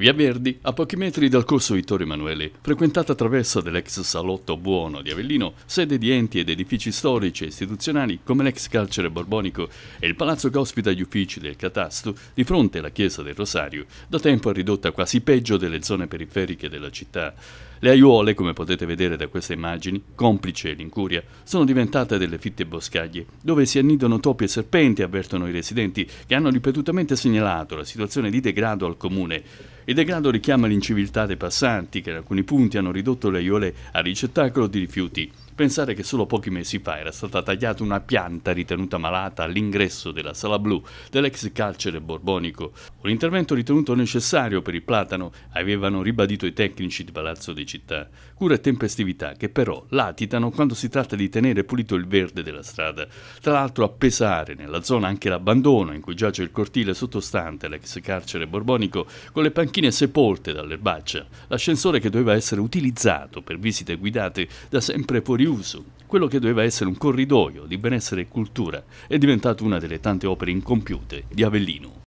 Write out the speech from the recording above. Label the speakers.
Speaker 1: Via Verdi, a pochi metri dal corso Vittorio Emanuele, frequentata attraverso dell'ex salotto Buono di Avellino, sede di enti ed edifici storici e istituzionali come l'ex carcere borbonico e il palazzo che ospita gli uffici del catasto di fronte alla chiesa del Rosario, da tempo ridotta quasi peggio delle zone periferiche della città. Le aiuole, come potete vedere da queste immagini, complice l'incuria, sono diventate delle fitte boscaglie, dove si annidano topi e serpenti, avvertono i residenti, che hanno ripetutamente segnalato la situazione di degrado al comune. Il degrado richiama l'inciviltà dei passanti, che in alcuni punti hanno ridotto le aiuole a ricettacolo di rifiuti. Pensare che solo pochi mesi fa era stata tagliata una pianta ritenuta malata all'ingresso della Sala Blu dell'ex carcere borbonico. Un intervento ritenuto necessario per il platano, avevano ribadito i tecnici di Palazzo di Città. Cura e tempestività che però latitano quando si tratta di tenere pulito il verde della strada. Tra l'altro a pesare nella zona anche l'abbandono in cui giace il cortile sottostante l'ex carcere borbonico con le panchine sepolte dall'erbaccia. L'ascensore che doveva essere utilizzato per visite guidate da sempre fuori Riuso, quello che doveva essere un corridoio di benessere e cultura, è diventato una delle tante opere incompiute di Avellino.